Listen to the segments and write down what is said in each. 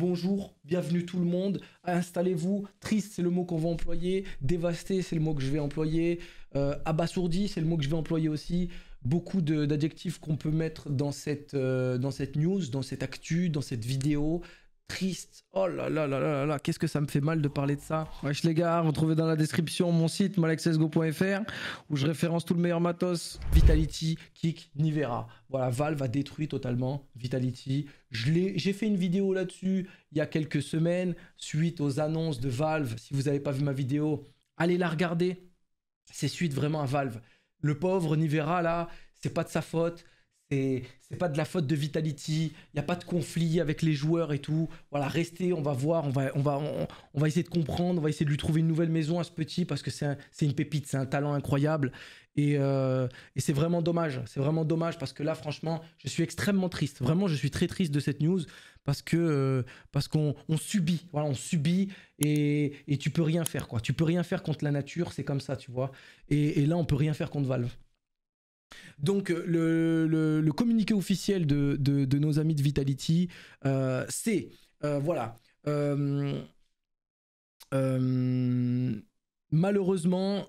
bonjour, bienvenue tout le monde, installez-vous, triste c'est le mot qu'on va employer, dévasté c'est le mot que je vais employer, euh, abasourdi c'est le mot que je vais employer aussi, beaucoup d'adjectifs qu'on peut mettre dans cette, euh, dans cette news, dans cette actu, dans cette vidéo, triste. Oh là là là là là, là. qu'est-ce que ça me fait mal de parler de ça. Wesh les gars, vous trouvez dans la description mon site malexesgo.fr où je référence tout le meilleur matos. Vitality, Kick, Nivera. Voilà, Valve a détruit totalement Vitality. J'ai fait une vidéo là-dessus il y a quelques semaines suite aux annonces de Valve. Si vous n'avez pas vu ma vidéo, allez la regarder. C'est suite vraiment à Valve. Le pauvre Nivera là, c'est pas de sa faute. C'est pas de la faute de Vitality, il n'y a pas de conflit avec les joueurs et tout. Voilà, restez, on va voir, on va, on, va, on, va essayer de comprendre, on va essayer de lui trouver une nouvelle maison à ce petit parce que c'est une pépite, c'est un talent incroyable. Euh, et, c'est vraiment dommage, c'est vraiment dommage parce que là, franchement, je suis extrêmement triste. Vraiment, je suis très triste de cette news parce que euh, parce qu'on subit, voilà, on subit et, tu peux rien faire, quoi. Tu peux rien faire contre la nature, c'est comme ça, tu vois. Et, et là, on peut rien faire contre Valve. Donc euh, le, communiqué officiel de, nos amis de Vitality, euh, c'est euh, voilà. Malheureusement,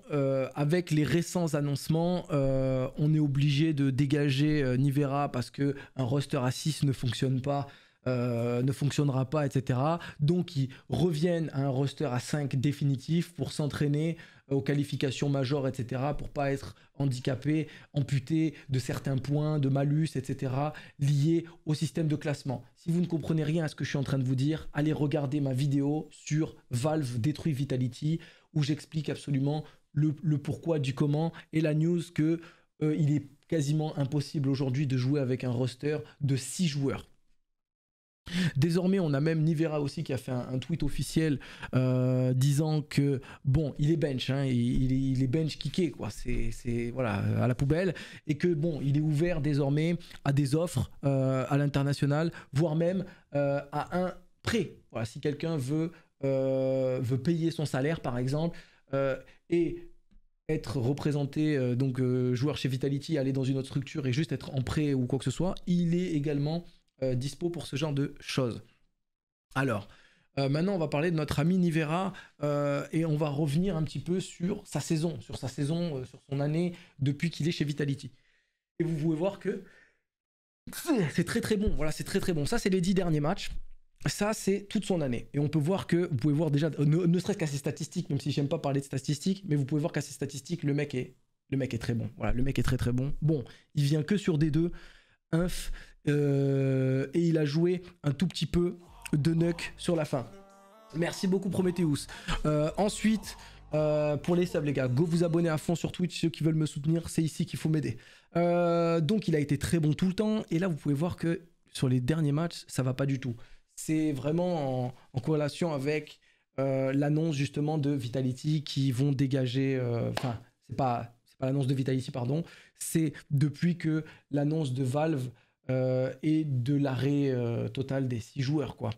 avec les récents annoncements, on est obligé de dégager Nivera parce qu'un roster à 6 ne fonctionne pas, ne fonctionnera pas, etc. Donc ils reviennent à un roster à 5 définitif pour s'entraîner aux qualifications majeures, etc., pour pas être handicapé, amputé de certains points, de malus, etc., liés au système de classement. Si vous ne comprenez rien à ce que je suis en train de vous dire, allez regarder ma vidéo sur Valve détruit Vitality, où j'explique absolument le, pourquoi du comment et la news que euh, il est quasiment impossible aujourd'hui de jouer avec un roster de 6 joueurs. Désormais, on a même Nivera aussi qui a fait un, tweet officiel euh, disant que bon, il est bench, hein, il, est bench kické quoi, c'est voilà à la poubelle et que bon, il est ouvert désormais à des offres euh, à l'international, voire même euh, à un prêt. Voilà, si quelqu'un veut veut payer son salaire par exemple et être représenté, donc joueur chez Vitality, aller dans une autre structure et juste être en prêt ou quoi que ce soit, il est également euh, dispo pour ce genre de choses. Alors, euh, maintenant, on va parler de notre ami Nivera euh, et on va revenir un petit peu sur sa saison, sur sa saison, sur son année depuis qu'il est chez Vitality. Et vous pouvez voir que c'est très très bon. Voilà, c'est très très bon. Ça, c'est les dix derniers matchs. Ça, c'est toute son année. Et on peut voir que, vous pouvez voir déjà, ne, serait-ce qu'à ses statistiques, même si j'aime pas parler de statistiques, mais vous pouvez voir qu'à ses statistiques, le mec est. Le mec est très bon. Voilà, le mec est très très bon. Bon, il vient que sur des deux. Euh, et il a joué un tout petit peu de Nuck sur la fin. Merci beaucoup Prometheus. Euh, ensuite, euh, pour les subs les gars, go vous abonner à fond sur Twitch, ceux qui veulent me soutenir, c'est ici qu'il faut m'aider. donc il a été très bon tout le temps, et là vous pouvez voir que sur les derniers matchs, ça va pas du tout. C'est vraiment en, en, corrélation avec l'annonce justement de Vitality qui vont dégager, enfin c'est pas l'annonce de Vitality, pardon, c'est depuis que l'annonce de Valve euh, et de l'arrêt euh, total des six joueurs, quoi.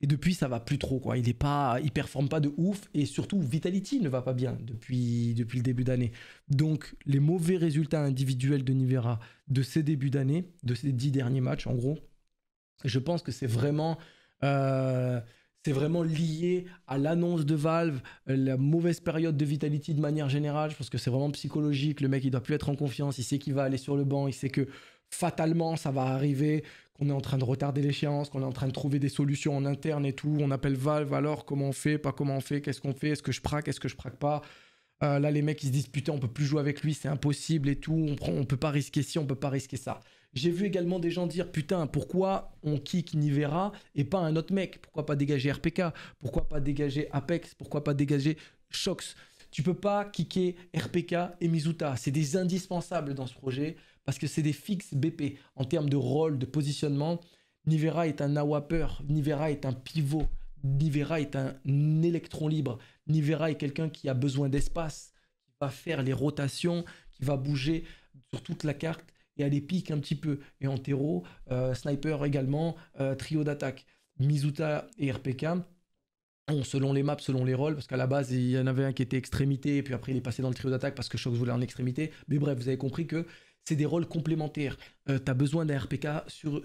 Et depuis, ça va plus trop, quoi. Il ne pas, il performe pas de ouf, et surtout Vitality ne va pas bien depuis, depuis le début d'année. Donc, les mauvais résultats individuels de Nivera de ces débuts d'année, de ces dix derniers matchs, en gros, je pense que c'est vraiment euh, c'est vraiment lié à l'annonce de Valve, euh, la mauvaise période de Vitality de manière générale. Je pense que c'est vraiment psychologique. Le mec, il doit plus être en confiance. Il sait qu'il va aller sur le banc. Il sait que fatalement, ça va arriver. Qu'on est en train de retarder l'échéance, qu'on est en train de trouver des solutions en interne et tout. On appelle Valve. Alors, comment on fait Pas comment on fait Qu'est-ce qu'on fait Est-ce que je praque Est-ce que je praque pas euh, là, les mecs, ils se disent on peut plus jouer avec lui, c'est impossible et tout. On prend, peut pas risquer ci, on peut pas risquer ça. J'ai vu également des gens dire putain, pourquoi on kick Nivera et pas un autre mec Pourquoi pas dégager RPK Pourquoi pas dégager Apex Pourquoi pas dégager Shox Tu peux pas kicker RPK et Mizuta. C'est des indispensables dans ce projet parce que c'est des fixes BP en termes de rôle, de positionnement. Nivera est un awapper, Nivera est un pivot. Nivera est un électron libre. Nivera est quelqu'un qui a besoin d'espace, qui va faire les rotations, qui va bouger sur toute la carte et aller pique un petit peu. Et en terreau, euh, sniper également, euh, trio d'attaque. Mizuta et RPK selon les maps, selon les rôles, parce qu'à la base, il y en avait un qui était extrémité, et puis après, il est passé dans le trio d'attaque parce que Shox voulait en extrémité. Mais bref, vous avez compris que c'est des rôles complémentaires. Euh, tu as besoin d'un RPK sur,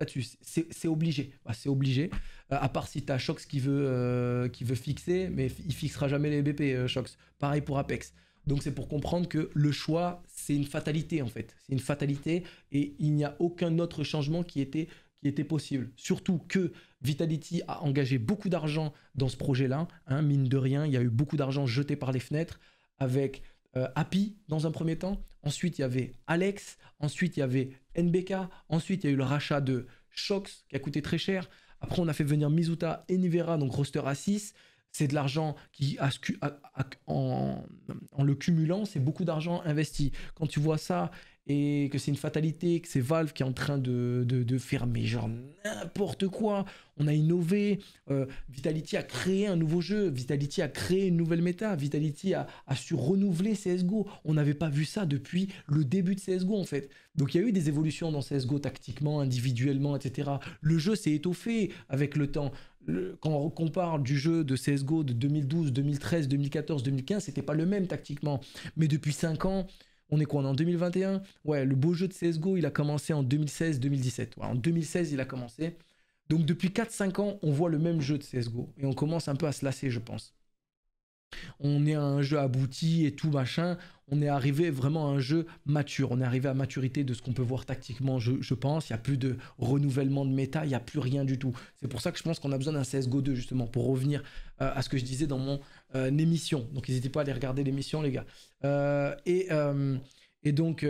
là-dessus. C'est obligé. c'est obligé. Bah, euh, à part si tu as Shox qui veut, euh, qui veut fixer, mais il fixera jamais les BP, euh, Shox. Pareil pour Apex. Donc c'est pour comprendre que le choix, c'est une fatalité en fait. C'est une fatalité et il n'y a aucun autre changement qui était, qui était possible. Surtout que Vitality a engagé beaucoup d'argent dans ce projet-là. Hein. mine de rien, il y a eu beaucoup d'argent jeté par les fenêtres avec euh, Happy dans un premier temps. Ensuite, il y avait Alex. Ensuite, il y avait NBK. Ensuite, il y a eu le rachat de Shox qui a coûté très cher. Après, on a fait venir Mizuta et Nivera, donc roster à 6. C'est de l'argent qui, a, en, le cumulant, c'est beaucoup d'argent investi. Quand tu vois ça et que c'est une fatalité, que c'est Valve qui est en train de, de, genre n'importe quoi. On a innové, euh, Vitality a créé un nouveau jeu, Vitality a créé une nouvelle méta, Vitality a, su renouveler CSGO. On n'avait pas vu ça depuis le début de CSGO en fait. Donc il y a eu des évolutions dans CSGO tactiquement, individuellement, etc. Le jeu s'est étoffé avec le temps. quand on compare du jeu de CSGO de 2012, 2013, 2014, 2015, c'était pas le même tactiquement. Mais depuis 5 ans, on est quoi On est en 2021 Ouais, le beau jeu de CSGO, il a commencé en 2016-2017. en 2016, il a commencé. Donc depuis 4-5 ans, on voit le même jeu de CSGO. Et on commence un peu à se lasser, je pense on est à un jeu abouti et tout machin. On est arrivé vraiment à un jeu mature. On est arrivé à maturité de ce qu'on peut voir tactiquement, je, pense. Il n'y a plus de renouvellement de méta, il n'y a plus rien du tout. C'est pour ça que je pense qu'on a besoin d'un CSGO 2, justement, pour revenir euh, à ce que je disais dans mon euh, émission. Donc n'hésitez pas à aller regarder l'émission, les gars. Euh, et, et, donc,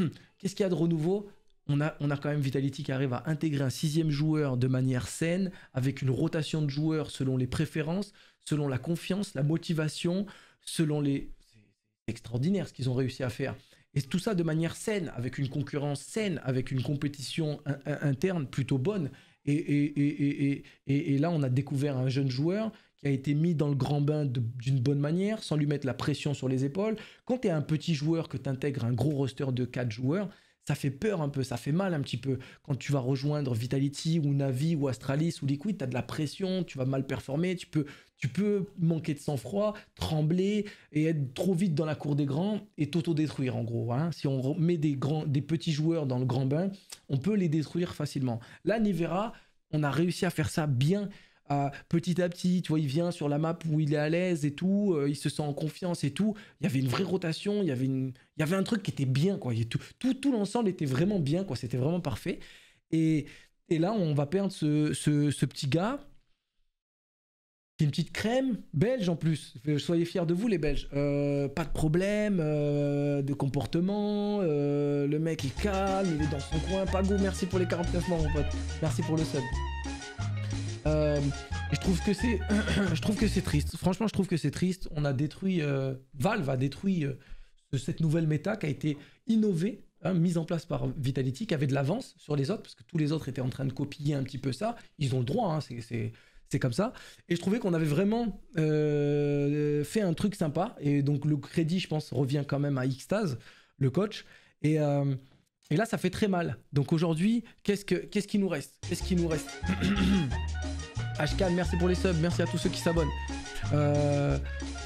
qu'est-ce qu'il y a de renouveau on a, quand même Vitality qui arrive à intégrer un sixième joueur de manière saine, avec une rotation de joueurs selon les préférences, selon la confiance, la motivation, selon les... C'est extraordinaire ce qu'ils ont réussi à faire. Et tout ça de manière saine, avec une concurrence saine, avec une compétition interne plutôt bonne. Et, et, et là, on a découvert un jeune joueur qui a été mis dans le grand bain d'une bonne manière, sans lui mettre la pression sur les épaules. Quand tu es un petit joueur, que tu intègres un gros roster de quatre joueurs, ça fait peur un peu, ça fait mal un petit peu. Quand tu vas rejoindre Vitality ou Navi ou Astralis ou Liquid, tu as de la pression, tu vas mal performer, tu peux, tu peux manquer de sang-froid, trembler et être trop vite dans la cour des grands et t'auto-détruire en gros. Hein. Si on met des, grands, des petits joueurs dans le grand bain, on peut les détruire facilement. Là, Nivera, on a réussi à faire ça bien petit à petit, tu vois, il vient sur la map où il est à l'aise et tout, euh, il se sent en confiance et tout. Il y avait une vraie rotation, il y avait, une, il y avait un truc qui était bien, quoi. tout tout, tout l'ensemble était vraiment bien, quoi. C'était vraiment parfait. Et, là, on va perdre ce, petit gars qui est une petite crème belge en plus. Soyez fiers de vous les Belges. Euh, pas de problème euh, de comportement. le mec est calme, il est dans son coin. Pas Pago, merci pour les 49 mois mon pote. Merci pour le sub. Euh, je trouve que c'est, je trouve que c'est triste. Franchement, je trouve que c'est triste. On a détruit, euh, Valve a détruit euh, cette nouvelle méta qui a été innovée, hein, mise en place par Vitality, qui avait de l'avance sur les autres parce que tous les autres étaient en train de copier un petit peu ça. Ils ont le droit, hein, c'est, comme ça. Et je trouvais qu'on avait vraiment euh, fait un truc sympa. Et donc le crédit, je pense, revient quand même à Xtase, le coach. Et là, ça fait très mal. Donc aujourd'hui, qu'est-ce, qu'est-ce qui nous reste Qu'est-ce qui nous reste HK, merci pour les subs, merci à tous ceux qui s'abonnent. Euh,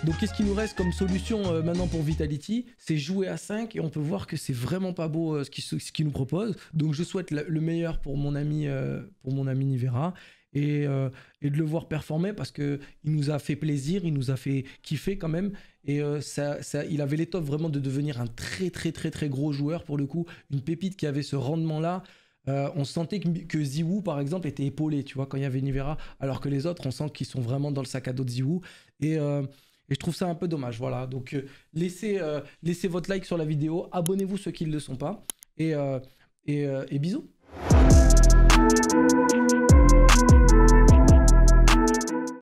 donc qu'est-ce qui nous reste comme solution euh, maintenant pour Vitality C'est jouer à 5 et on peut voir que c'est vraiment pas beau euh, ce qu'il nous propose. Donc je souhaite le meilleur pour mon ami, pour mon ami Nivera. Et, de le voir performer parce que il nous a fait plaisir, il nous a fait kiffer quand même. Et il avait l'étoffe vraiment de devenir un très très très très gros joueur pour le coup, une pépite qui avait ce rendement là. Euh, on sentait que, que par exemple, était épaulé, tu vois, quand il y avait Nivera, alors que les autres, on sent qu'ils sont vraiment dans le sac à dos de Ziwoo. Euh, et, je trouve ça un peu dommage, voilà. Donc, euh, laissez, laissez votre like sur la vidéo, abonnez-vous ceux qui ne le sont pas, et, et bisous.